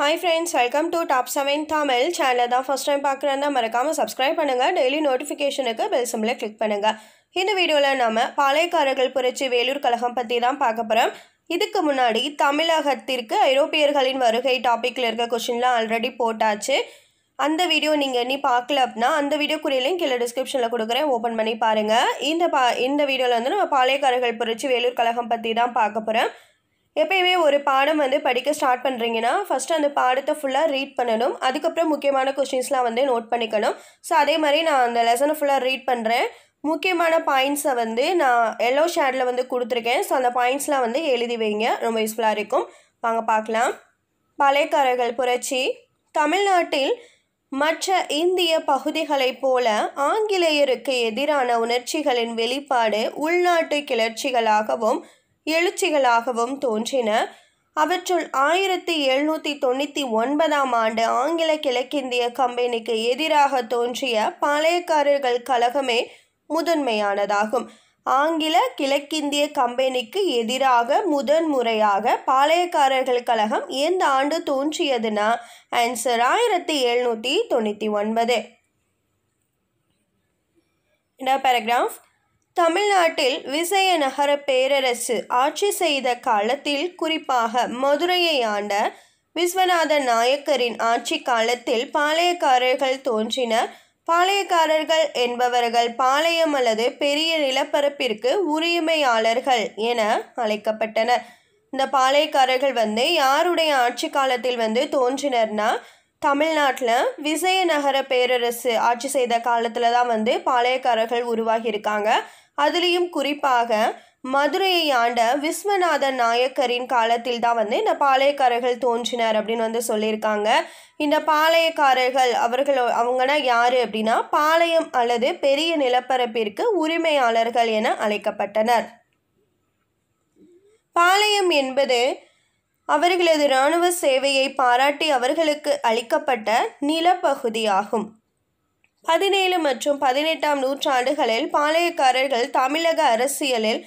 hi friends welcome to top seven Tamil சேனலை தான் first time பார்க்குறேன்னா மறக்காமல் சப்ஸ்கிரைப் பண்ணுங்கள் டெய்லி நோட்டிஃபிகேஷனுக்கு பெல் சிம்மில் கிளிக் பண்ணுங்கள் இந்த வீடியோவில் நாம் பாளையக்காரர்கள் புரட்சி வேலூர் கழகம் பற்றி தான் பார்க்க போகிறோம் இதுக்கு முன்னாடி தமிழகத்திற்கு ஐரோப்பியர்களின் வருகை டாப்பிக்கில் இருக்க கொஷின்லாம் ஆல்ரெடி போட்டாச்சு அந்த வீடியோ நீங்கள் இனி பார்க்கல அப்படின்னா அந்த வீடியோ குறியிலையும் கீழே டிஸ்கிரிப்ஷனில் கொடுக்குறேன் ஓப்பன் பண்ணி பாருங்கள் இந்த பா இந்த வீடியோவில் வந்து நம்ம பாளையக்காரர்கள் புரட்சி வேலூர் கழகம் பற்றி தான் பார்க்க போகிறேன் எப்பயுமே ஒரு பாடம் வந்து படிக்க ஸ்டார்ட் பண்ணுறீங்கன்னா ஃபஸ்ட்டு அந்த பாடத்தை ஃபுல்லாக ரீட் பண்ணணும் அதுக்கப்புறம் முக்கியமான கொஷின்ஸ்லாம் வந்து நோட் பண்ணிக்கணும் ஸோ அதே மாதிரி நான் அந்த லெசனை ஃபுல்லாக ரீட் பண்ணுறேன் முக்கியமான பாயிண்ட்ஸை வந்து நான் எல்லோ ஷேடில் வந்து கொடுத்துருக்கேன் ஸோ அந்த பாயிண்ட்ஸ்லாம் வந்து எழுதி வைங்க ரொம்ப யூஸ்ஃபுல்லாக இருக்கும் வாங்க பார்க்கலாம் பழையக்காரர்கள் புரட்சி தமிழ்நாட்டில் மற்ற இந்திய பகுதிகளைப் போல ஆங்கிலேயருக்கு எதிரான உணர்ச்சிகளின் வெளிப்பாடு உள்நாட்டு கிளர்ச்சிகளாகவும் எழுச்சிகளாகவும் தோன்றின அவற்றுள் ஆயிரத்தி எழுநூற்றி தொண்ணூற்றி ஒன்பதாம் ஆண்டு ஆங்கில கிழக்கிந்திய கம்பெனிக்கு எதிராக தோன்றிய பாளையக்காரர்கள் கழகமே முதன்மையானதாகும் ஆங்கில கிழக்கிந்திய கம்பெனிக்கு எதிராக முதன் முறையாக பாளையக்காரர்கள் கழகம் எந்த ஆண்டு தோன்றியதுன்னா ஆன்சர் ஆயிரத்தி எழுநூற்றி தொண்ணூற்றி ஒன்பது பேராகிராஃப் தமிழ்நாட்டில் விசயநகர பேரரசு ஆட்சி செய்த காலத்தில் குறிப்பாக மதுரையை ஆண்ட விஸ்வநாத நாயக்கரின் ஆட்சி காலத்தில் பாளையக்காரர்கள் தோன்றினர் பாளையக்காரர்கள் என்பவர்கள் பாளையம் அல்லது பெரிய நிலப்பரப்பிற்கு உரிமையாளர்கள் என அழைக்கப்பட்டனர் இந்த பாளையக்காரர்கள் வந்து யாருடைய ஆட்சி காலத்தில் வந்து தோன்றினர்னா தமிழ்நாட்டில் விசயநகர பேரரசு ஆட்சி செய்த காலத்தில் தான் வந்து பாளையக்காரர்கள் உருவாகியிருக்காங்க அதுலேயும் குறிப்பாக மதுரையை ஆண்ட விஸ்வநாத நாயக்கரின் காலத்தில் தான் வந்து இந்த பாளையக்காரர்கள் தோன்றினர் அப்படின்னு வந்து சொல்லியிருக்காங்க இந்த பாளையக்காரர்கள் அவர்கள் அவங்கன்னா யார் அப்படின்னா பாளையம் அல்லது பெரிய நிலப்பரப்பிற்கு உரிமையாளர்கள் என அழைக்கப்பட்டனர் பாளையம் என்பது அவர்களது இராணுவ சேவையை பாராட்டி அவர்களுக்கு அளிக்கப்பட்ட நிலப்பகுதியாகும் பதினேழு மற்றும் பதினெட்டாம் நூற்றாண்டுகளில் பாளையக்காரர்கள் தமிழக அரசியலில்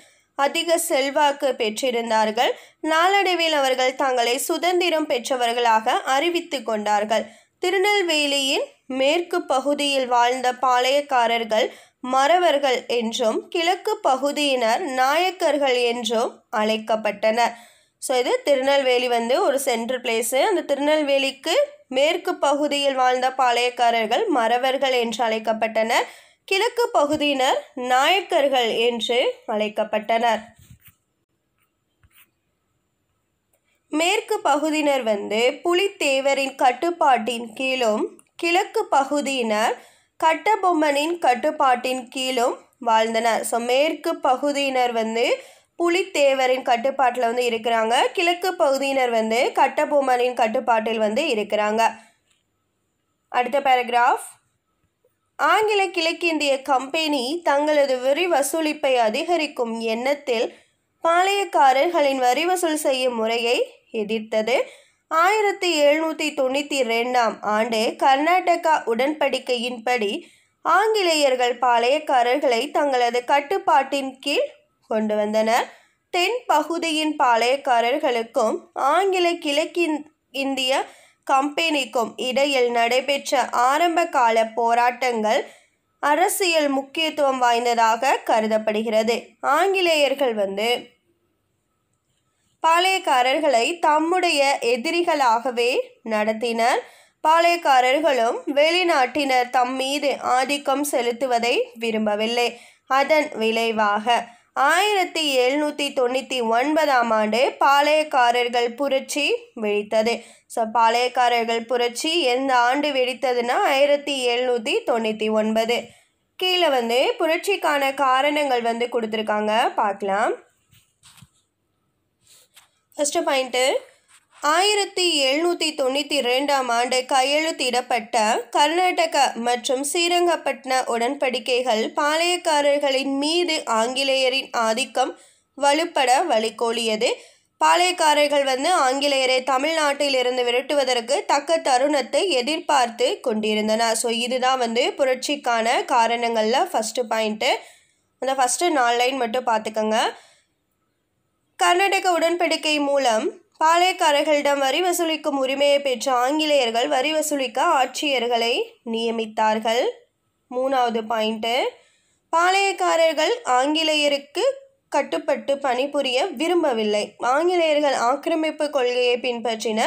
அதிக செல்வாக்கு பெற்றிருந்தார்கள் நாளடைவில் அவர்கள் தங்களை சுதந்திரம் பெற்றவர்களாக அறிவித்து கொண்டார்கள் திருநெல்வேலியின் மேற்கு பகுதியில் வாழ்ந்த பாளையக்காரர்கள் மறவர்கள் என்றும் கிழக்கு பகுதியினர் நாயக்கர்கள் என்றும் அழைக்கப்பட்டனர் ஸோ இது திருநெல்வேலி வந்து ஒரு சென்ட்ரல் பிளேஸு அந்த திருநெல்வேலிக்கு மேற்கு பகுதியில் வாழ்ந்த பாளையக்காரர்கள் மறவர்கள் என்று அழைக்கப்பட்டனர் கிழக்கு பகுதியினர் நாயக்கர்கள் என்று அழைக்கப்பட்டனர் மேற்கு பகுதியினர் வந்து புலித்தேவரின் கட்டுப்பாட்டின் கீழும் கிழக்கு பகுதியினர் கட்டபொம்மனின் கட்டுப்பாட்டின் கீழும் வாழ்ந்தனர் ஸோ மேற்கு பகுதியினர் வந்து புலித்தேவரின் கட்டுப்பாட்டில் வந்து இருக்கிறாங்க கிழக்கு பகுதியினர் வந்து கட்டபொம்மனின் கட்டுப்பாட்டில் வந்து இருக்கிறாங்க அடுத்த பேராகிராஃப் ஆங்கில கிழக்கிந்திய கம்பெனி தங்களது வரி வசூலிப்பை அதிகரிக்கும் எண்ணத்தில் பாளையக்காரர்களின் வரி வசூல் செய்யும் முறையை எதிர்த்தது ஆயிரத்தி எழுநூற்றி தொண்ணூற்றி ரெண்டாம் ஆண்டு கர்நாடகா உடன்படிக்கையின்படி ஆங்கிலேயர்கள் பாளையக்காரர்களை தங்களது கட்டுப்பாட்டின் கீழ் கொண்டு வந்தனர் தென் பகுதியின் பாளையக்காரர்களுக்கும் ஆங்கில கிழக்கின் இந்திய கம்பெனிக்கும் இடையில் நடைபெற்ற ஆரம்ப கால போராட்டங்கள் அரசியல் முக்கியத்துவம் வாய்ந்ததாக கருதப்படுகிறது ஆங்கிலேயர்கள் வந்து பாளையக்காரர்களை தம்முடைய எதிரிகளாகவே நடத்தினர் பாளையக்காரர்களும் வெளிநாட்டினர் தம் மீது ஆதிக்கம் செலுத்துவதை விரும்பவில்லை அதன் விளைவாக ஆயிரத்தி எழுநூற்றி தொண்ணூற்றி ஒன்பதாம் ஆண்டு பாளையக்காரர்கள் புரட்சி வெடித்தது ஸோ பாளையக்காரர்கள் புரட்சி எந்த ஆண்டு வெடித்ததுன்னா ஆயிரத்தி எழுநூற்றி தொண்ணூற்றி ஒன்பது கீழே வந்து புரட்சிக்கான காரணங்கள் வந்து கொடுத்துருக்காங்க பார்க்கலாம் ஃபஸ்ட்டு பாயிண்ட்டு ஆயிரத்தி எழுநூற்றி தொண்ணூற்றி இரண்டாம் ஆண்டு கையெழுத்திடப்பட்ட கர்நாடக மற்றும் ஸ்ரீரங்கப்பட்டின உடன்படிக்கைகள் பாளையக்காரர்களின் மீது ஆங்கிலேயரின் ஆதிக்கம் வலுப்பட வழிகோலியது பாளையக்காரர்கள் வந்து ஆங்கிலேயரை தமிழ்நாட்டிலிருந்து விரட்டுவதற்கு தக்க தருணத்தை எதிர்பார்த்து கொண்டிருந்தனர் ஸோ இதுதான் வந்து புரட்சிக்கான காரணங்களில் ஃபஸ்ட்டு பாயிண்ட்டு அந்த ஃபஸ்ட்டு நாலு லைன் மட்டும் பார்த்துக்கோங்க கர்நாடக உடன்படிக்கை மூலம் பாளையக்காரர்களிடம் வரி வசூலிக்கும் உரிமையை பெற்ற ஆங்கிலேயர்கள் வரி வசூலிக்க ஆட்சியர்களை நியமித்தார்கள் மூணாவது பாயிண்ட்டு பாளையக்காரர்கள் ஆங்கிலேயருக்கு கட்டுப்பட்டு பணிபுரிய விரும்பவில்லை ஆங்கிலேயர்கள் ஆக்கிரமிப்பு கொள்கையை பின்பற்றின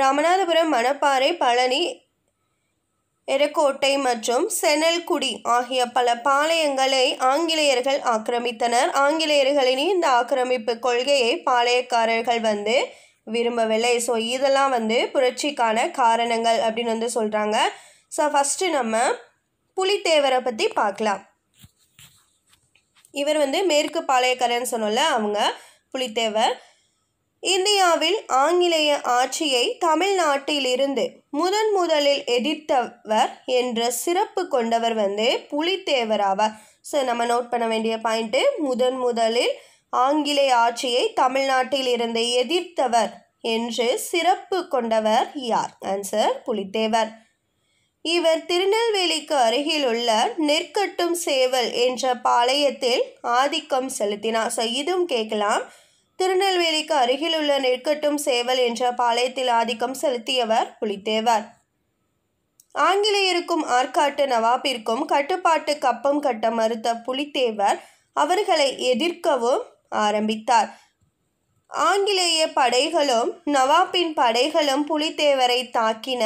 ராமநாதபுரம் மணப்பாறை பழனி எரக்கோட்டை மற்றும் செனல்குடி ஆகிய பல பாளையங்களை ஆங்கிலேயர்கள் ஆக்கிரமித்தனர் ஆங்கிலேயர்களின் இந்த ஆக்கிரமிப்பு கொள்கையை பாளையக்காரர்கள் வந்து விரும்பவில்லை ஸோ இதெல்லாம் வந்து புரட்சிக்கான காரணங்கள் அப்படின்னு வந்து சொல்கிறாங்க ஸோ ஃபஸ்ட்டு நம்ம புலித்தேவரை பற்றி பார்க்கலாம் இவர் வந்து மேற்கு பாளையக்காரன்னு சொன்னல அவங்க புலித்தேவர் இந்தியாவில் ஆங்கிலேய ஆட்சியை தமிழ்நாட்டிலிருந்து முதன் முதலில் எதிர்த்தவர் என்ற சிறப்பு கொண்டவர் வந்து புலித்தேவர் ஆவார் ஸோ நம்ம நோட் பண்ண வேண்டிய பாயிண்ட்டு முதன் முதலில் ஆங்கிலேய ஆட்சியை தமிழ்நாட்டில் இருந்து எதிர்த்தவர் என்று சிறப்பு கொண்டவர் யார் ஆன்சர் புலித்தேவர் இவர் திருநெல்வேலிக்கு அருகில் உள்ள நெற்கட்டும் சேவல் என்ற பாளையத்தில் ஆதிக்கம் செலுத்தினார் ஸோ இதுவும் கேட்கலாம் திருநெல்வேலிக்கு அருகில் உள்ள நெற்கட்டும் சேவல் என்ற பாளையத்தில் ஆதிக்கம் செலுத்தியவர் புலித்தேவர் ஆங்கிலேயருக்கும் ஆற்காட்டு நவாபிற்கும் கட்டுப்பாட்டு கப்பம் கட்ட மறுத்த புலித்தேவர் அவர்களை எதிர்க்கவும் ஆரம்பித்தார் ஆங்கிலேய படைகளும் நவாப்பின் படைகளும் புலித்தேவரை தாக்கின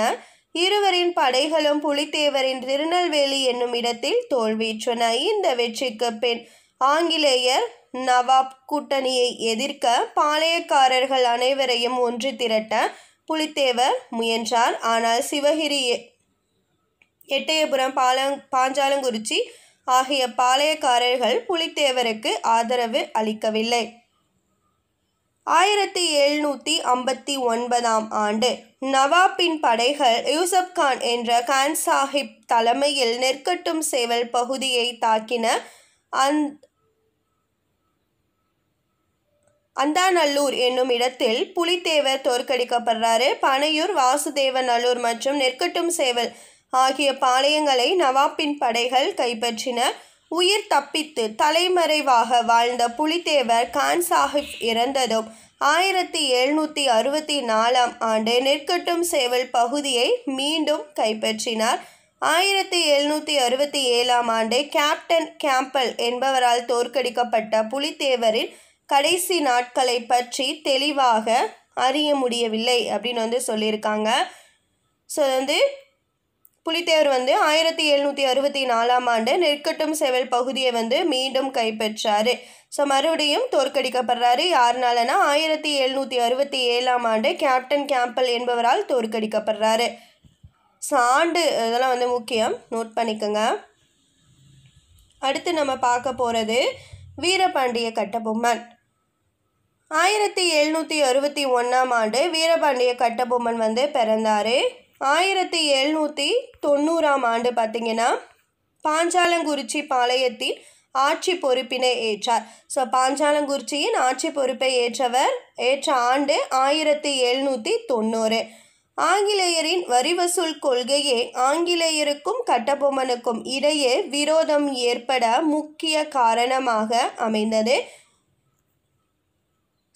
இருவரின் படைகளும் புலித்தேவரின் திருநெல்வேலி என்னும் இடத்தில் தோல்வியுற்றன இந்த வெற்றிக்கு பின் ஆங்கிலேயர் நவாப் கூட்டணியை எதிர்க்க பாளையக்காரர்கள் அனைவரையும் ஒன்று திரட்ட புலித்தேவர் முயன்றார் ஆனால் சிவகிரி எட்டயபுரம் பாலங் பாஞ்சாலங்குறிச்சி ஆகிய பாளையக்காரர்கள் புலித்தேவருக்கு ஆதரவு அளிக்கவில்லை ஆயிரத்தி எழுநூற்றி ஐம்பத்தி ஒன்பதாம் ஆண்டு நவாபின் படைகள் யூசப் கான் என்ற கான் சாஹிப் தலைமையில் நெற்கட்டும் சேவல் பகுதியை தாக்கின அந் அந்தாநல்லூர் என்னும் இடத்தில் புலித்தேவர் தோற்கடிக்கப்படுறாரு பனையூர் வாசுதேவநல்லூர் மற்றும் நெற்கட்டும் சேவல் ஆகிய பாளையங்களை நவாப்பின் படைகள் கைப்பற்றின உயிர் தப்பித்து தலைமறைவாக வாழ்ந்த புலித்தேவர் கான் சாஹிப் இறந்ததும் ஆயிரத்தி எழுநூற்றி அறுபத்தி நாலாம் ஆண்டு நெற்கட்டும் சேவல் பகுதியை மீண்டும் கைப்பற்றினார் ஆயிரத்தி எழுநூற்றி அறுபத்தி ஏழாம் ஆண்டு கேப்டன் கேம்பல் என்பவரால் தோற்கடிக்கப்பட்ட புலித்தேவரின் கடைசி நாட்களை பற்றி தெளிவாக அறிய முடியவில்லை அப்படின்னு வந்து சொல்லியிருக்காங்க ஸோ வந்து புலித்தேவர் வந்து ஆயிரத்தி எழுநூற்றி அறுபத்தி நாலாம் ஆண்டு நெற்கட்டும் செவல் பகுதியை வந்து மீண்டும் கைப்பற்றார் ஸோ மறுபடியும் தோற்கடிக்கப்படுறாரு யாருனாலனா ஆயிரத்தி எழுநூற்றி அறுபத்தி ஏழாம் ஆண்டு கேப்டன் கேம்பல் என்பவரால் தோற்கடிக்கப்படுறாரு ஸோ ஆண்டு இதெல்லாம் வந்து முக்கியம் நோட் பண்ணிக்கோங்க அடுத்து நம்ம பார்க்க போகிறது வீரபாண்டிய கட்டபொம்மன் ஆயிரத்தி எழுநூற்றி அறுபத்தி ஒன்றாம் ஆண்டு வீரபாண்டிய கட்டபொம்மன் வந்து பிறந்தார் ஆயிரத்தி எழுநூற்றி தொண்ணூறாம் ஆண்டு பார்த்திங்கன்னா பாஞ்சாலங்குறிச்சி பாளையத்தின் ஆட்சி பொறுப்பினை ஏற்றார் ஸோ பாஞ்சாலங்குறிச்சியின் ஆட்சி பொறுப்பை ஏற்றவர் ஏற்ற ஆண்டு ஆயிரத்தி எழுநூற்றி தொண்ணூறு ஆங்கிலேயரின் வரி வசூல் கொள்கையே ஆங்கிலேயருக்கும் கட்டபொம்மனுக்கும் இடையே விரோதம் ஏற்பட முக்கிய காரணமாக அமைந்தது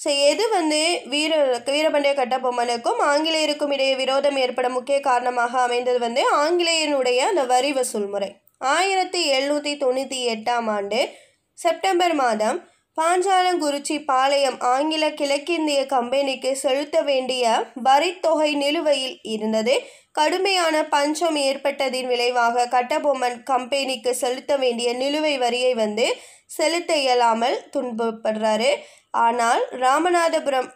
ஸோ எது வந்து வீர வீரபாண்டிய கட்டபொம்மனுக்கும் ஆங்கிலேயருக்கும் இடையே விரோதம் ஏற்பட முக்கிய காரணமாக அமைந்தது வந்து ஆங்கிலேயனுடைய அந்த வரி வசூல் முறை ஆயிரத்தி எழுநூற்றி தொண்ணூற்றி எட்டாம் ஆண்டு செப்டம்பர் மாதம் பாஞ்சாலங்குறிச்சி பாளையம் ஆங்கில கிழக்கிந்திய கம்பெனிக்கு செலுத்த வேண்டிய வரித்தொகை நிலுவையில் இருந்தது கடுமையான பஞ்சம் ஏற்பட்டதின் விளைவாக கட்டபொம்மன் கம்பெனிக்கு செலுத்த வேண்டிய நிலுவை வரியை வந்து செலுத்த இயலாமல் துன்பப்படுறாரு ஆனால் ராமநாதபுரம்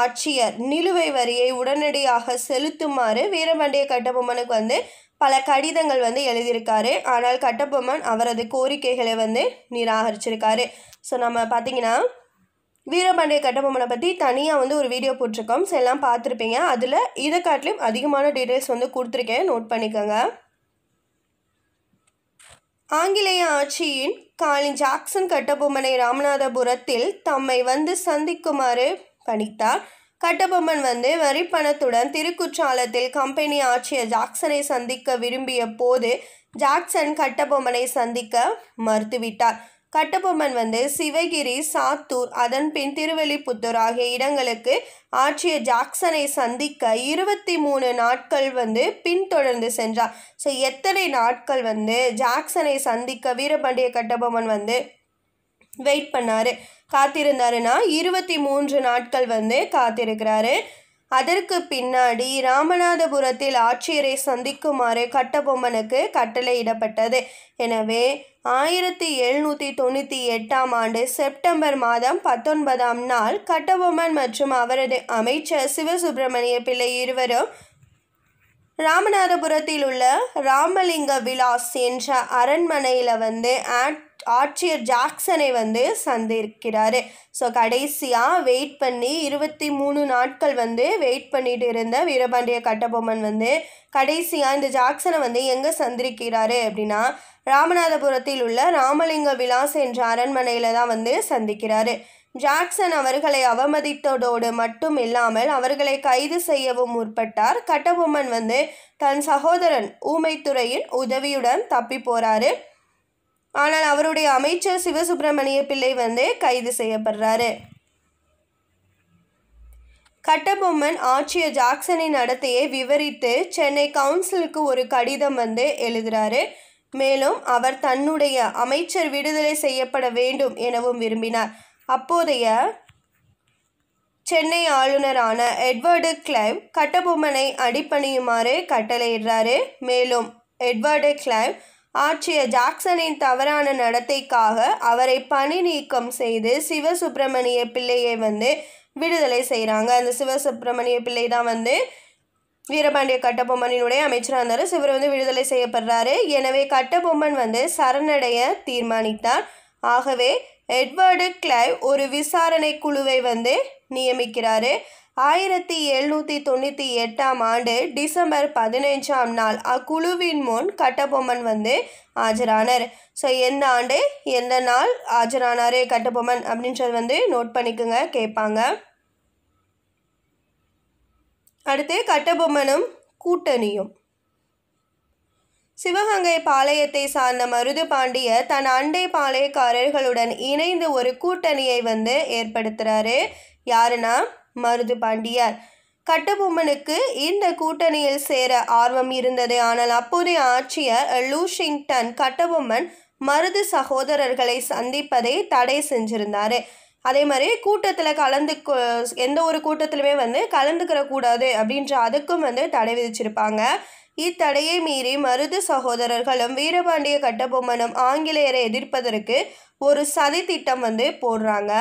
ஆட்சியர் நிலுவை வரியை உடனடியாக செலுத்துமாறு வீரபாண்டிய கட்டபொம்மனுக்கு வந்து பல கடிதங்கள் வந்து எழுதியிருக்காரு ஆனால் கட்டபொம்மன் அவரது கோரிக்கைகளை வந்து நிராகரிச்சிருக்காரு ஸோ நம்ம பார்த்தீங்கன்னா வீரபாண்டிய கட்டபொம்மனை பற்றி தனியாக வந்து ஒரு வீடியோ போட்டிருக்கோம் ஸோ எல்லாம் பார்த்துருப்பீங்க அதில் இதை காட்டிலும் அதிகமான டீட்டெயில்ஸ் வந்து கொடுத்துருக்கேன் நோட் பண்ணிக்கோங்க ஆங்கிலேய ஆட்சியின் காலின் ஜாக்சன் கட்டபொம்மனை ராமநாதபுரத்தில் தம்மை வந்து சந்திக்குமாறு பணித்தார் கட்டபொம்மன் வந்து வரிப்பணத்துடன் திருக்குற்றாலத்தில் கம்பெனி ஆட்சியர் ஜாக்சனை சந்திக்க விரும்பிய போது ஜாக்சன் கட்டபொம்மனை சந்திக்க மறுத்துவிட்டார் கட்டபொம்மன் வந்து சிவகிரி சாத்தூர் அதன் பின் திருவெளிப்புத்தூர் ஆகிய இடங்களுக்கு ஆட்சிய ஜாக்சனை சந்திக்க இருபத்தி மூணு நாட்கள் வந்து பின்தொடர்ந்து சென்றார் ஸோ எத்தனை நாட்கள் வந்து ஜாக்சனை சந்திக்க வீரபாண்டிய கட்டபொம்மன் வந்து வெயிட் பண்ணார் காத்திருந்தாருன்னா இருபத்தி மூன்று நாட்கள் வந்து காத்திருக்கிறாரு அதற்கு பின்னாடி ராமநாதபுரத்தில் ஆட்சியரை சந்திக்குமாறு கட்டபொம்மனுக்கு கட்டளையிடப்பட்டது எனவே ஆயிரத்தி எழுநூற்றி தொண்ணூற்றி எட்டாம் ஆண்டு செப்டம்பர் மாதம் பத்தொன்பதாம் நாள் கட்டபொம்மன் மற்றும் அவரது அமைச்சர் சிவசுப்பிரமணிய பிள்ளை இருவரும் ராமநாதபுரத்தில் உள்ள ராமலிங்க விலாஸ் என்ற அரண்மனையில் வந்து ஆட் ஆட்சியர் ஜாக்சனை வந்து சந்திருக்கிறார் ஸோ கடைசியாக வெயிட் பண்ணி இருபத்தி மூணு நாட்கள் வந்து வெயிட் பண்ணிட்டு இருந்த வீரபாண்டிய கட்டபொம்மன் வந்து கடைசியாக இந்த ஜாக்சனை வந்து எங்கே சந்திருக்கிறாரு அப்படின்னா ராமநாதபுரத்தில் உள்ள ராமலிங்க விலாஸ் என்ற அரண்மனையில் தான் வந்து சந்திக்கிறாரு ஜாக்சன் அவர்களை அவமதித்ததோடு மட்டும் இல்லாமல் அவர்களை கைது செய்யவும் முற்பட்டார் கட்டபொம்மன் வந்து தன் சகோதரன் ஊமைத்துறையின் உதவியுடன் தப்பி போகிறாரு ஆனால் அவருடைய அமைச்சர் சிவசுப்பிரமணிய பிள்ளை வந்து கைது செய்யப்படுறாரு கட்டபொம்மன் ஆட்சிய ஜாக்சனின் நடத்தையை விவரித்து சென்னை கவுன்சிலுக்கு ஒரு கடிதம் வந்து எழுதுகிறாரு மேலும் அவர் தன்னுடைய அமைச்சர் விடுதலை செய்யப்பட வேண்டும் எனவும் விரும்பினார் அப்போதைய சென்னை ஆளுநரான எட்வர்டு கிளைவ் கட்டபொம்மனை அடிப்பணியுமாறு கட்டளையிடுறாரு மேலும் எட்வர்டு கிளைவ் ஆற்றிய ஜாக்சனின் தவறான நடத்தைக்காக அவரை பணி நீக்கம் செய்து சிவசுப்பிரமணிய பிள்ளையை வந்து விடுதலை செய்கிறாங்க அந்த சிவசுப்பிரமணிய பிள்ளை தான் வந்து வீரபாண்டிய கட்டபொம்மனினுடைய அமைச்சராக இருந்தார் சிவர் வந்து விடுதலை செய்யப்படுறாரு எனவே கட்டபொம்மன் வந்து சரணடைய தீர்மானித்தார் ஆகவே எட்வர்டு கிளைவ் ஒரு விசாரணை குழுவை வந்து நியமிக்கிறாரு ஆயிரத்தி எழுநூற்றி தொண்ணூற்றி எட்டாம் ஆண்டு டிசம்பர் பதினைஞ்சாம் நாள் அக்குழுவின் முன் கட்டபொம்மன் வந்து ஆஜரானார் ஸோ எந்த ஆண்டு எந்த நாள் ஆஜரானார் கட்டபொம்மன் அப்படின்றது வந்து நோட் பண்ணிக்கோங்க கேட்பாங்க அடுத்து கட்டபொம்மனும் கூட்டணியும் சிவகங்கை பாளையத்தை சார்ந்த மருது பாண்டிய தன் அண்டை பாளையக்காரர்களுடன் இணைந்து ஒரு கூட்டணியை வந்து ஏற்படுத்துகிறாரு யாருன்னா மருது பாண்டியார் கட்டபொம்மனுக்கு இந்த கூட்டணியில் சேர ஆர்வம் இருந்தது ஆனால் அப்போதைய ஆட்சியர் லூஷிங்டன் கட்டபொம்மன் மருது சகோதரர்களை சந்திப்பதை தடை செஞ்சிருந்தாரு அதே மாதிரி கூட்டத்தில் கலந்து எந்த ஒரு கூட்டத்திலுமே வந்து கலந்துக்கிற கூடாது அப்படின்ற அதுக்கும் வந்து தடை விதிச்சிருப்பாங்க இத்தடையை மீறி மருது சகோதரர்களும் வீரபாண்டிய கட்டபொம்மனும் ஆங்கிலேயரை எதிர்ப்பதற்கு ஒரு சதி திட்டம் வந்து போடுறாங்க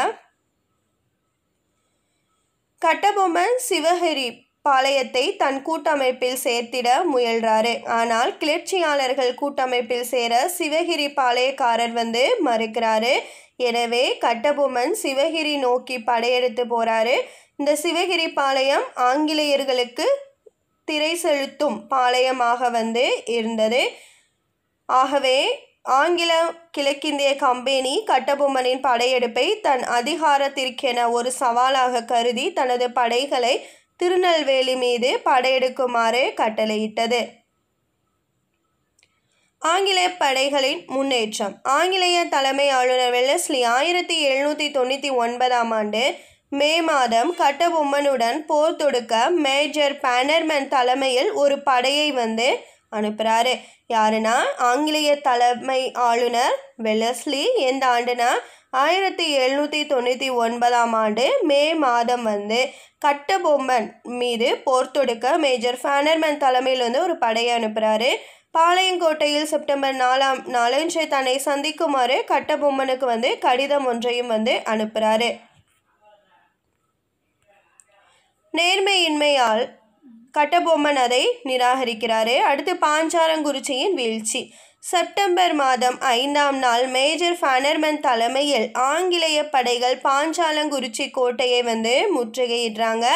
கட்டபொம்மன் சிவஹரி பாளையத்தை தன் கூட்டமைப்பில் சேர்த்திட முயல்றாரு ஆனால் கிளர்ச்சியாளர்கள் கூட்டமைப்பில் சேர சிவகிரி பாளையக்காரர் வந்து மறுக்கிறாரு எனவே கட்டபொம்மன் சிவகிரி நோக்கி படையெடுத்து போறாரு இந்த சிவகிரி பாளையம் ஆங்கிலேயர்களுக்கு திரை செலுத்தும் பாளையமாக வந்து இருந்தது ஆகவே ஆங்கில கிழக்கிந்திய கம்பெனி கட்டபொம்மனின் படையெடுப்பை தன் அதிகாரத்திற்கென ஒரு சவாலாக கருதி தனது படைகளை திருநெல்வேலி மீது படையெடுக்குமாறு கட்டளையிட்டது ஆங்கிலேய படைகளின் முன்னேற்றம் ஆங்கிலேய தலைமை ஆளுநர் வெல்லஸ்லி ஆயிரத்தி எழுநூற்றி தொண்ணூற்றி ஒன்பதாம் ஆண்டு மே மாதம் கட்டபொம்மனுடன் போர் தொடுக்க மேஜர் பேனர்மேன் தலைமையில் ஒரு படையை வந்து அனுப்புகிறாரு யாருன்னா ஆங்கிலேய தலைமை ஆளுநர் வெலஸ்லி எந்த ஆண்டுனா ஆயிரத்தி எழுநூற்றி தொண்ணூற்றி ஒன்பதாம் ஆண்டு மே மாதம் வந்து கட்டபொம்மன் மீது போர் தொடுக்க மேஜர் ஃபேனர்மேன் தலைமையில் வந்து ஒரு படையை அனுப்புகிறாரு பாளையங்கோட்டையில் செப்டம்பர் நாலாம் நாலஞ்சை தன்னை சந்திக்குமாறு கட்டபொம்மனுக்கு வந்து கடிதம் ஒன்றையும் வந்து அனுப்புகிறாரு நேர்மையின்மையால் கட்டபொம்மன் அதை நிராகரிக்கிறாரு அடுத்து பாஞ்சாரங்குறிச்சியின் வீழ்ச்சி செப்டம்பர் மாதம் ஐந்தாம் நாள் மேஜர் ஃபனர்மன் தலைமையில் ஆங்கிலேய படைகள் பாஞ்சாலங்குறிச்சி கோட்டையை வந்து முற்றுகையிடுறாங்க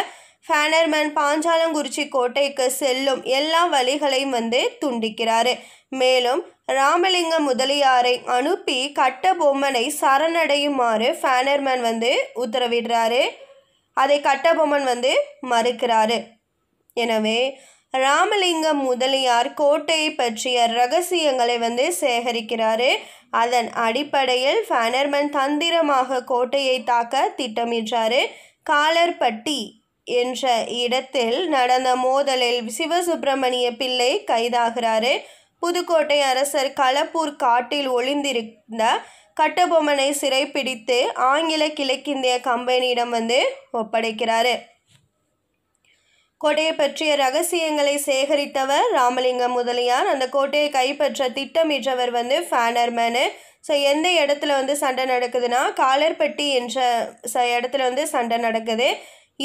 ஃபேனர்மேன் பாஞ்சாலங்குறிச்சி கோட்டைக்கு செல்லும் எல்லா வழிகளையும் வந்து துண்டிக்கிறாரு மேலும் ராமலிங்க முதலியாரை அனுப்பி கட்டபொம்மனை சரணடையுமாறு ஃபேனர்மேன் வந்து உத்தரவிடுறாரு அதை கட்டபொம்மன் வந்து மறுக்கிறாரு எனவே ராமலிங்கம் முதலியார் கோட்டையை பற்றிய ரகசியங்களை வந்து சேகரிக்கிறாரு அதன் அடிப்படையில் ஃபேனர்மன் தந்திரமாக கோட்டையை தாக்க திட்டமிட்டாரு காலர்பட்டி என்ற இடத்தில் நடந்த மோதலில் சிவசுப்பிரமணிய பிள்ளை கைதாகிறாரு புதுக்கோட்டை அரசர் களப்பூர் காட்டில் ஒளிந்திருந்த கட்டபொம்மனை சிறைப்பிடித்து ஆங்கில கிழக்கிந்திய கம்பெனியிடம் வந்து ஒப்படைக்கிறாரு கோட்டையை பற்றிய ரகசியங்களை சேகரித்தவர் ராமலிங்கம் முதலியார் அந்த கோட்டையை கைப்பற்ற திட்டமிட்டவர் வந்து ஃபேனர்மேனு ஸோ எந்த இடத்துல வந்து சண்டை நடக்குதுன்னா காலர்பட்டி என்ற ச இடத்துல வந்து சண்டை நடக்குது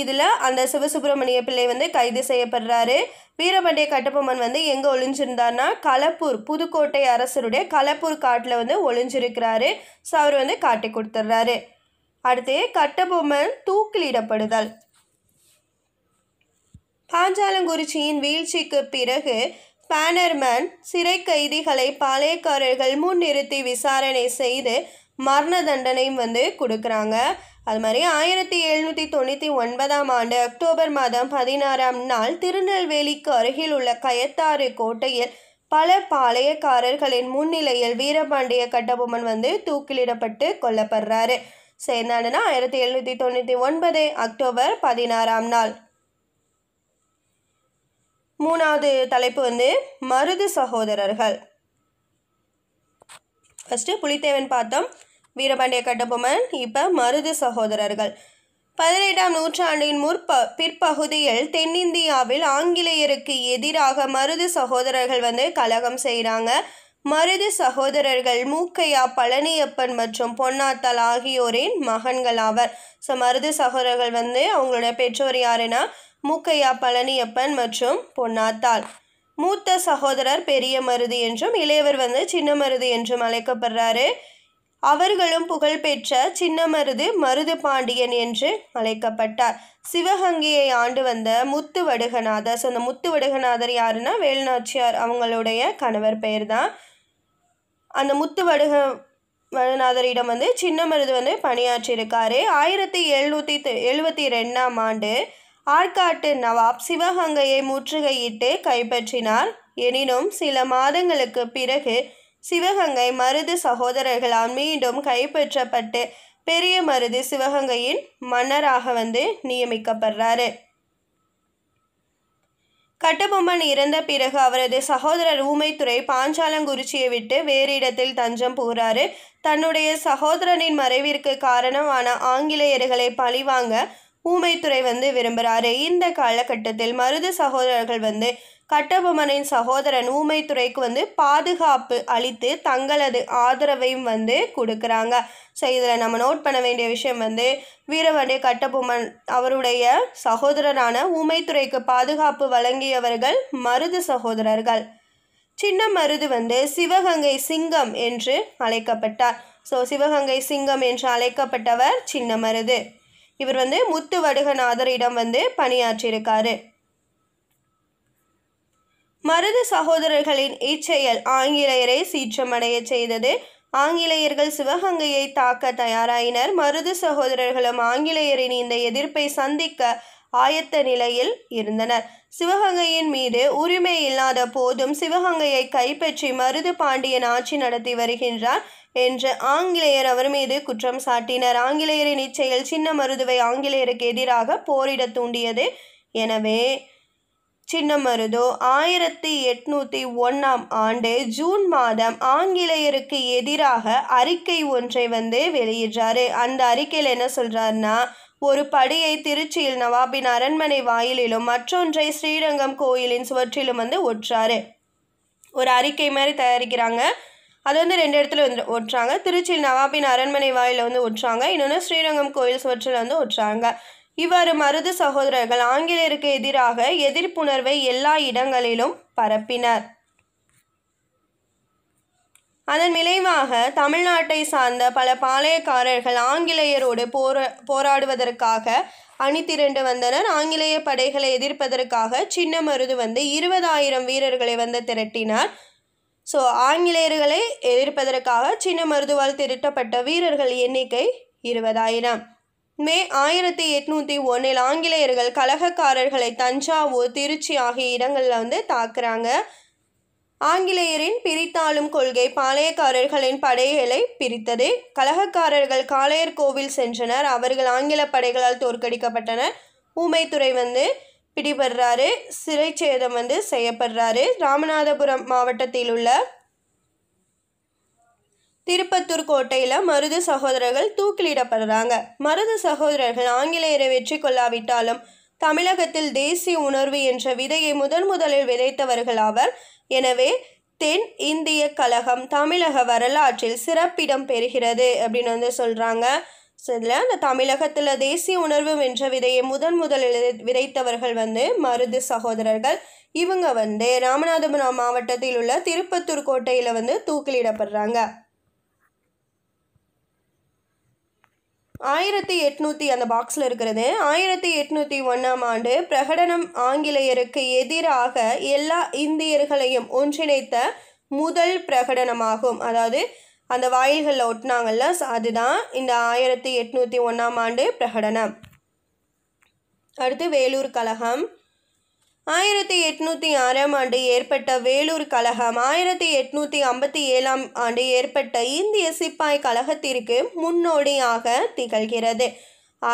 இதில் அந்த சிவசுப்பிரமணிய பிள்ளை வந்து கைது செய்யப்படுறாரு வீரபாண்டிய கட்டபொம்மன் வந்து எங்கே ஒளிஞ்சிருந்தார்னா கலப்பூர் புதுக்கோட்டை அரசருடைய கலப்பூர் காட்டில் வந்து ஒளிஞ்சிருக்கிறாரு ஸோ அவர் வந்து காட்டி கொடுத்துட்றாரு அடுத்து கட்டபொம்மன் தூக்கிலிடப்படுதல் பாஞ்சாலங்குறிச்சியின் வீழ்ச்சிக்கு பிறகு பேனர்மேன் சிறை கைதிகளை பாளையக்காரர்கள் முன்னிறுத்தி விசாரணை செய்து மரண தண்டனையும் வந்து கொடுக்குறாங்க அது மாதிரி ஆயிரத்தி எழுநூற்றி தொண்ணூற்றி ஒன்பதாம் ஆண்டு அக்டோபர் மாதம் பதினாறாம் நாள் திருநெல்வேலிக்கு அருகில் உள்ள கயத்தாறு கோட்டையில் பல பாளையக்காரர்களின் முன்னிலையில் வீரபாண்டிய கட்டபொம்மன் வந்து தூக்கிலிடப்பட்டு கொல்லப்படுறாரு சேர்ந்தாண்டுனா ஆயிரத்தி எழுநூற்றி தொண்ணூற்றி ஒன்பது அக்டோபர் பதினாறாம் நாள் மூணாவது தலைப்பு வந்து மருது சகோதரர்கள் ஃபஸ்ட்டு புலித்தேவன் பார்த்தோம் வீரபாண்டிய கட்டபொம்மன் இப்போ மருது சகோதரர்கள் பதினெட்டாம் நூற்றாண்டின் முற்ப பிற்பகுதியில் தென்னிந்தியாவில் ஆங்கிலேயருக்கு எதிராக மருது சகோதரர்கள் வந்து கலகம் செய்கிறாங்க மருது சகோதரர்கள் மூக்கையா பழனியப்பன் மற்றும் பொன்னாத்தல் ஆகியோரின் மகன்கள் ஆவர் ஸோ மருது சகோதரர்கள் வந்து அவங்களோட பெற்றோர் யாருன்னா மூக்கையா பழனியப்பன் மற்றும் பொன்னாத்தாள் மூத்த சகோதரர் பெரிய மருதி என்றும் இளையவர் வந்து சின்ன மருது என்றும் அழைக்கப்படுறாரு அவர்களும் புகழ்பெற்ற சின்ன மருது மருது பாண்டியன் என்று அழைக்கப்பட்டார் சிவகங்கையை ஆண்டு வந்த முத்து வடுகநாதர் ஸோ அந்த முத்து வடுகநாதர் யாருன்னா வேலுநாச்சியார் அவங்களுடைய கணவர் பெயர் தான் அந்த முத்து வடுக வடுநாதரிடம் வந்து சின்ன மருது வந்து பணியாற்றியிருக்காரு ஆயிரத்தி எழுநூற்றி எழுபத்தி ரெண்டாம் ஆண்டு ஆற்காட்டு நவாப் சிவகங்கையை முற்றுகையிட்டு கைப்பற்றினார் எனினும் சில மாதங்களுக்கு பிறகு சிவகங்கை மருது சகோதரர்களால் மீண்டும் கைப்பற்றப்பட்டு பெரிய மருது சிவகங்கையின் மன்னராக வந்து நியமிக்கப்படுறாரு கட்டபொம்மன் இறந்த பிறகு அவரது சகோதரர் ஊமைத்துறை பாஞ்சாலங்குறிச்சியை விட்டு வேறு இடத்தில் தஞ்சம் புகிறாரு தன்னுடைய சகோதரனின் மறைவிற்கு காரணமான ஆங்கிலேயர்களை பழிவாங்க ஊமைத்துறை வந்து விரும்புகிறாரு இந்த காலகட்டத்தில் மருது சகோதரர்கள் வந்து கட்டபொம்மனின் சகோதரன் ஊமைத்துறைக்கு வந்து பாதுகாப்பு அளித்து தங்களது ஆதரவையும் வந்து கொடுக்குறாங்க ஸோ இதில் நம்ம நோட் பண்ண வேண்டிய விஷயம் வந்து வீரவண்டி கட்டபொம்மன் அவருடைய சகோதரரான ஊமைத்துறைக்கு பாதுகாப்பு வழங்கியவர்கள் மருது சகோதரர்கள் சின்ன மருது வந்து சிவகங்கை சிங்கம் என்று அழைக்கப்பட்டார் ஸோ சிவகங்கை சிங்கம் என்று அழைக்கப்பட்டவர் சின்ன மருது இவர் வந்து முத்து வடுகநாதரிடம் வந்து பணியாற்றியிருக்காரு மருது சகோதரர்களின் இச்செயல் ஆங்கிலேயரை சீற்றமடைய செய்தது ஆங்கிலேயர்கள் சிவகங்கையை தாக்க தயாராயினர் மருது சகோதரர்களும் ஆங்கிலேயரின் இந்த எதிர்ப்பை சந்திக்க ஆயத்த நிலையில் இருந்தனர் சிவகங்கையின் மீது உரிமை இல்லாத போதும் சிவகங்கையை கைப்பற்றி மருது பாண்டியன் ஆட்சி நடத்தி வருகின்றார் என்று ஆங்கிலேயர் அவர் மீது குற்றம் சாட்டினர் ஆங்கிலேயரின் இச்செயல் சின்ன மருதுவை ஆங்கிலேயருக்கு எதிராக போரிட தூண்டியது எனவே சின்னமருதோ ஆயிரத்தி எட்நூற்றி ஒன்றாம் ஆண்டு ஜூன் மாதம் ஆங்கிலேயருக்கு எதிராக அறிக்கை ஒன்றை வந்து வெளியிடுறாரு அந்த அறிக்கையில் என்ன சொல்கிறாருன்னா ஒரு படியை திருச்சியில் நவாபின் அரண்மனை வாயிலிலும் மற்றொன்றை ஸ்ரீரங்கம் கோயிலின் சுவற்றிலும் வந்து ஒற்றாரு ஒரு அறிக்கை மாதிரி தயாரிக்கிறாங்க அது வந்து ரெண்டு இடத்துல வந்து ஒட்டுறாங்க திருச்சியில் நவாபின் அரண்மனை வாயில் வந்து ஒற்றாங்க இன்னொன்று ஸ்ரீரங்கம் கோயில் சுவற்றில் வந்து ஒற்றாங்க இவ்வாறு மருது சகோதரர்கள் ஆங்கிலேயருக்கு எதிராக எதிர்ப்புணர்வை எல்லா இடங்களிலும் பரப்பினர் அதன் விளைவாக தமிழ்நாட்டை சார்ந்த பல பாளையக்காரர்கள் ஆங்கிலேயரோடு போர போராடுவதற்காக அணி திரண்டு வந்தனர் ஆங்கிலேய படைகளை எதிர்ப்பதற்காக சின்ன மருது வந்து இருபதாயிரம் வீரர்களை வந்து திரட்டினார் ஸோ ஆங்கிலேயர்களை எதிர்ப்பதற்காக சின்ன மருதுவால் திரட்டப்பட்ட வீரர்கள் எண்ணிக்கை இருபதாயிரம் மே ஆயிரத்தி எட்நூற்றி ஒன்றில் ஆங்கிலேயர்கள் கழகக்காரர்களை தஞ்சாவூர் திருச்சி ஆகிய இடங்களில் வந்து தாக்குறாங்க ஆங்கிலேயரின் பிரித்தாளும் கொள்கை பாளையக்காரர்களின் படைகளை பிரித்தது கழகக்காரர்கள் காளையர் கோவில் சென்றனர் அவர்கள் ஆங்கில படைகளால் தோற்கடிக்கப்பட்டனர் ஊமைத்துறை வந்து பிடிபடுறாரு சிறைச்சேதம் வந்து செய்யப்படுறாரு ராமநாதபுரம் மாவட்டத்தில் உள்ள திருப்பத்தூர் கோட்டையில் மருது சகோதரர்கள் தூக்கிலிடப்படுறாங்க மருது சகோதரர்கள் ஆங்கிலேயரை வெற்றி கொள்ளாவிட்டாலும் தமிழகத்தில் தேசிய உணர்வு என்ற விதையை முதன் முதலில் விதைத்தவர்கள் அவர் எனவே தென் இந்திய கழகம் தமிழக வரலாற்றில் சிறப்பிடம் பெறுகிறது அப்படின்னு வந்து சொல்கிறாங்க இதில் அந்த தமிழகத்தில் தேசிய உணர்வு வென்ற விதையை முதன் முதலில் விதைத்தவர்கள் வந்து மருது சகோதரர்கள் இவங்க வந்து ராமநாதபுரம் மாவட்டத்தில் உள்ள திருப்பத்தூர் கோட்டையில் வந்து தூக்கிலிடப்படுறாங்க ஆயிரத்தி எட்நூற்றி அந்த பாக்ஸில் இருக்கிறது ஆயிரத்தி எட்நூற்றி ஒன்றாம் ஆண்டு பிரகடனம் ஆங்கிலேயருக்கு எதிராக எல்லா இந்தியர்களையும் ஒன்றிணைத்த முதல் பிரகடனமாகும் அதாவது அந்த வாயில்களில் ஒட்டினாங்கல்ல அதுதான் இந்த ஆயிரத்தி எட்நூற்றி ஒன்றாம் ஆண்டு பிரகடனம் அடுத்து வேலூர் கழகம் ஆயிரத்தி எட்நூற்றி ஆறாம் ஆண்டு ஏற்பட்ட வேலூர் கழகம் ஆயிரத்தி எட்நூற்றி ஐம்பத்தி ஏழாம் ஆண்டு ஏற்பட்ட இந்திய சிப்பாய் கழகத்திற்கு முன்னோடியாக திகழ்கிறது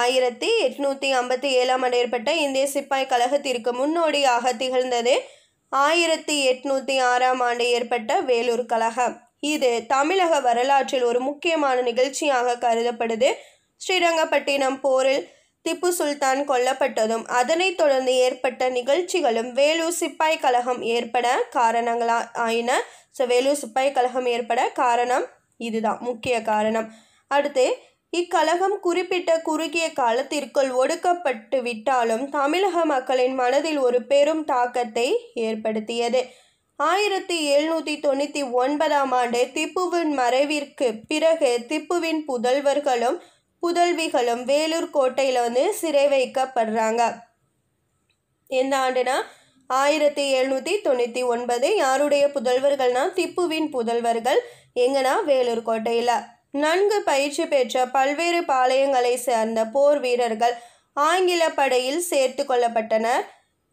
ஆயிரத்தி எட்நூற்றி ஐம்பத்தி ஏழாம் ஆண்டு ஏற்பட்ட இந்திய சிப்பாய் கழகத்திற்கு முன்னோடியாக திகழ்ந்தது ஆயிரத்தி எட்நூற்றி ஆறாம் ஆண்டு ஏற்பட்ட வேலூர் கழகம் இது தமிழக வரலாற்றில் ஒரு முக்கியமான நிகழ்ச்சியாக கருதப்படுது ஸ்ரீரங்கப்பட்டினம் போரில் திப்பு சுல்தான் கொல்லப்பட்டதும் அதனைத் தொடர்ந்து ஏற்பட்ட நிகழ்ச்சிகளும் வேலூர் சிப்பாய் கழகம் ஏற்பட காரணங்களா ஆயின ஸோ வேலூர் சிப்பாய் கழகம் ஏற்பட காரணம் இதுதான் முக்கிய காரணம் அடுத்து இக்கழகம் குறிப்பிட்ட குறுகிய காலத்திற்குள் ஒடுக்கப்பட்டு விட்டாலும் தமிழக மக்களின் மனதில் ஒரு பெரும் தாக்கத்தை ஏற்படுத்தியது ஆயிரத்தி எழுநூற்றி தொண்ணூற்றி ஒன்பதாம் ஆண்டு திப்புவின் மறைவிற்கு பிறகு திப்புவின் புதல்வர்களும் புதல்விகளும் வேலூர் கோட்டையில் வந்து சிறை வைக்கப்படுறாங்க எந்த ஆண்டுனா ஆயிரத்தி எழுநூற்றி தொண்ணூற்றி ஒன்பது யாருடைய புதல்வர்கள்னா திப்புவின் புதல்வர்கள் எங்கனா வேலூர் கோட்டையில் நன்கு பயிற்சி பெற்ற பல்வேறு பாளையங்களை சேர்ந்த போர் வீரர்கள் ஆங்கில படையில் சேர்த்து கொள்ளப்பட்டனர்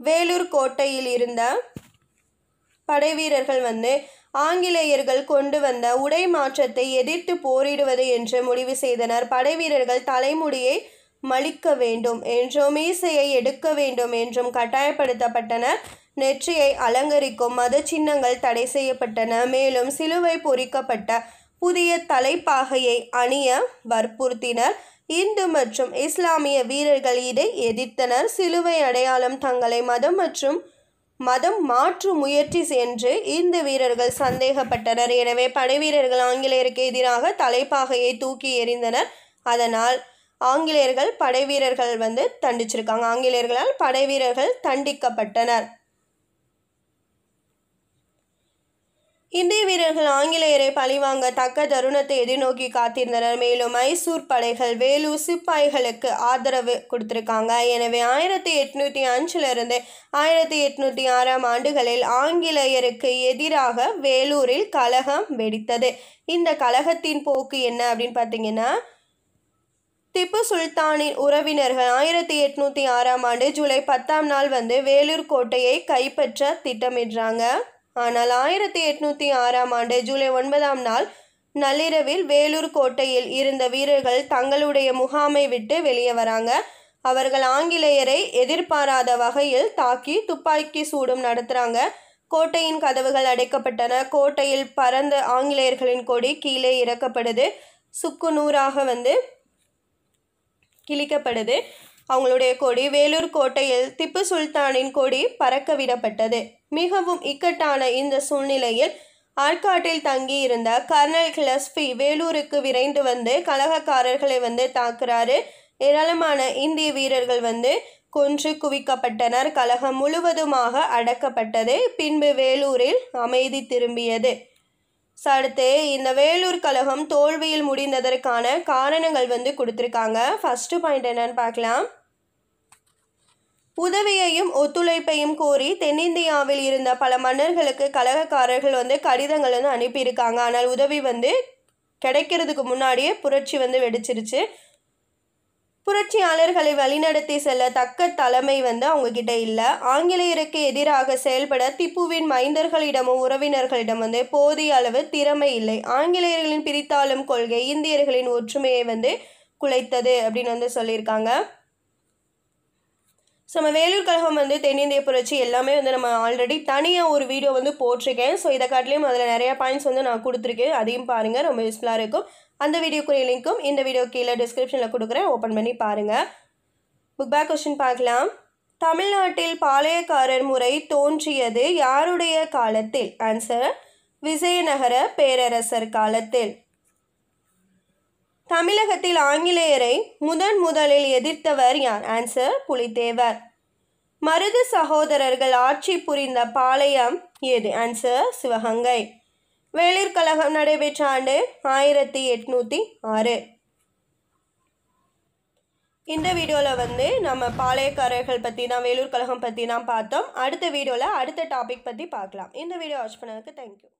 வேலூர் கோட்டையில் இருந்த படை வீரர்கள் வந்து ஆங்கிலேயர்கள் கொண்டு வந்த உடை மாற்றத்தை எதிர்த்து போரிடுவது என்று முடிவு செய்தனர் படைவீரர்கள் தலைமுடியை மலிக்க வேண்டும் என்றும் மீசையை எடுக்க வேண்டும் என்றும் கட்டாயப்படுத்தப்பட்டன நெற்றியை அலங்கரிக்கும் மத சின்னங்கள் தடை செய்யப்பட்டன மேலும் சிலுவை பொறிக்கப்பட்ட புதிய தலைப்பாகையை அணிய வற்புறுத்தினர் இந்து மற்றும் இஸ்லாமிய வீரர்கள் இதை எதிர்த்தனர் சிலுவை அடையாளம் தங்களை மதம் மற்றும் மதம் மாற்று முயற்சி சென்று இந்து வீரர்கள் சந்தேகப்பட்டனர் எனவே படைவீரர்கள் ஆங்கிலேயருக்கு எதிராக தலைப்பாகையை தூக்கி எறிந்தனர் அதனால் ஆங்கிலேயர்கள் படைவீரர்கள் வந்து தண்டிச்சிருக்காங்க ஆங்கிலேயர்களால் படைவீரர்கள் தண்டிக்கப்பட்டனர் இந்திய வீரர்கள் ஆங்கிலேயரை பழிவாங்க தக்க தருணத்தை எதிர்நோக்கி காத்திருந்தனர் மேலும் மைசூர் படைகள் வேலூர் சிப்பாய்களுக்கு ஆதரவு கொடுத்திருக்காங்க எனவே ஆயிரத்தி எட்நூற்றி அஞ்சிலிருந்து ஆயிரத்தி எட்நூற்றி ஆறாம் ஆண்டுகளில் ஆங்கிலேயருக்கு எதிராக வேலூரில் கழகம் வெடித்தது இந்த கழகத்தின் போக்கு என்ன அப்படின்னு பார்த்தீங்கன்னா திப்பு சுல்தானின் உறவினர்கள் ஆயிரத்தி எட்நூற்றி ஆறாம் ஆண்டு ஜூலை பத்தாம் நாள் வந்து வேலூர் கோட்டையை கைப்பற்ற திட்டமிடுறாங்க ஆனால் ஆயிரத்தி எட்நூற்றி ஆறாம் ஆண்டு ஜூலை ஒன்பதாம் நாள் நள்ளிரவில் வேலூர் கோட்டையில் இருந்த வீரர்கள் தங்களுடைய முகாமை விட்டு வெளியே வராங்க அவர்கள் ஆங்கிலேயரை எதிர்பாராத வகையில் தாக்கி துப்பாக்கி சூடும் நடத்துகிறாங்க கோட்டையின் கதவுகள் அடைக்கப்பட்டன கோட்டையில் பறந்த ஆங்கிலேயர்களின் கொடி கீழே இறக்கப்படுது சுக்கு நூறாக வந்து கிழிக்கப்படுது அவங்களுடைய கொடி வேலூர் கோட்டையில் திப்பு சுல்தானின் கொடி பறக்கவிடப்பட்டது மிகவும் இக்கட்டான இந்த சூழ்நிலையில் ஆற்காட்டில் தங்கியிருந்த கர்னல் கிளஸ்பி வேலூருக்கு விரைந்து வந்து கழகக்காரர்களை வந்து தாக்குறாரு ஏராளமான இந்திய வீரர்கள் வந்து கொன்று குவிக்கப்பட்டனர் கழகம் முழுவதுமாக அடக்கப்பட்டது பின்பு வேலூரில் அமைதி திரும்பியது அடுத்து இந்த வேலூர் கழகம் தோல்வியில் முடிந்ததற்கான காரணங்கள் வந்து கொடுத்துருக்காங்க ஃபஸ்ட்டு பாயிண்ட் என்னன்னு பார்க்கலாம் உதவியையும் ஒத்துழைப்பையும் கோரி தென்னிந்தியாவில் இருந்த பல மன்னர்களுக்கு கழகக்காரர்கள் வந்து கடிதங்கள் வந்து அனுப்பியிருக்காங்க ஆனால் உதவி வந்து கிடைக்கிறதுக்கு முன்னாடியே புரட்சி வந்து வெடிச்சிருச்சு புரட்சியாளர்களை வழிநடத்தி செல்ல தக்க தலைமை வந்து அவங்க கிட்ட இல்லை ஆங்கிலேயருக்கு எதிராக செயல்பட திப்புவின் மைந்தர்களிடமும் உறவினர்களிடம் வந்து போதிய அளவு திறமை இல்லை ஆங்கிலேயர்களின் பிரித்தாளும் கொள்கை இந்தியர்களின் ஒற்றுமையை வந்து குலைத்தது அப்படின்னு வந்து சொல்லியிருக்காங்க ஸோ நம்ம வேலூர் கழகம் வந்து தென்னிந்திய புரட்சி எல்லாமே வந்து நம்ம ஆல்ரெடி தனியாக ஒரு வீடியோ வந்து போட்டிருக்கேன் ஸோ இதை காட்டிலையும் அதில் நிறையா பாயிண்ட்ஸ் வந்து நான் கொடுத்துருக்கேன் அதையும் பாருங்கள் ரொம்ப யூஸ்ஃபுல்லாக இருக்கும் அந்த வீடியோக்குரிய லிங்க்கும் இந்த வீடியோ கீழே டிஸ்கிரிப்ஷனில் கொடுக்குறேன் ஓப்பன் பண்ணி பாருங்கள் புக் பேக் கொஸ்டின் பார்க்கலாம் தமிழ்நாட்டில் பாளையக்காரர் முறை தோன்றியது யாருடைய காலத்தில் ஆன்சர் விஜயநகர பேரரசர் காலத்தில் தமிழகத்தில் ஆங்கிலேயரை முதன் முதலில் எதிர்த்தவர் யார் ஆன்சர் புலித்தேவர் மருது சகோதரர்கள் ஆட்சி புரிந்த பாளையம் எது ஆன்சர் சிவகங்கை வேளிர் கழகம் நடைபெற்ற ஆண்டு ஆயிரத்தி எட்நூற்றி ஆறு இந்த வீடியோவில் வந்து நம்ம பாளையக்காரர்கள் பற்றி தான் வேலூர் கழகம் பற்றி தான் பார்த்தோம் அடுத்த வீடியோவில் அடுத்த டாபிக் பற்றி பார்க்கலாம் இந்த வீடியோ வாட்ச் பண்ணதுக்கு தேங்க்யூ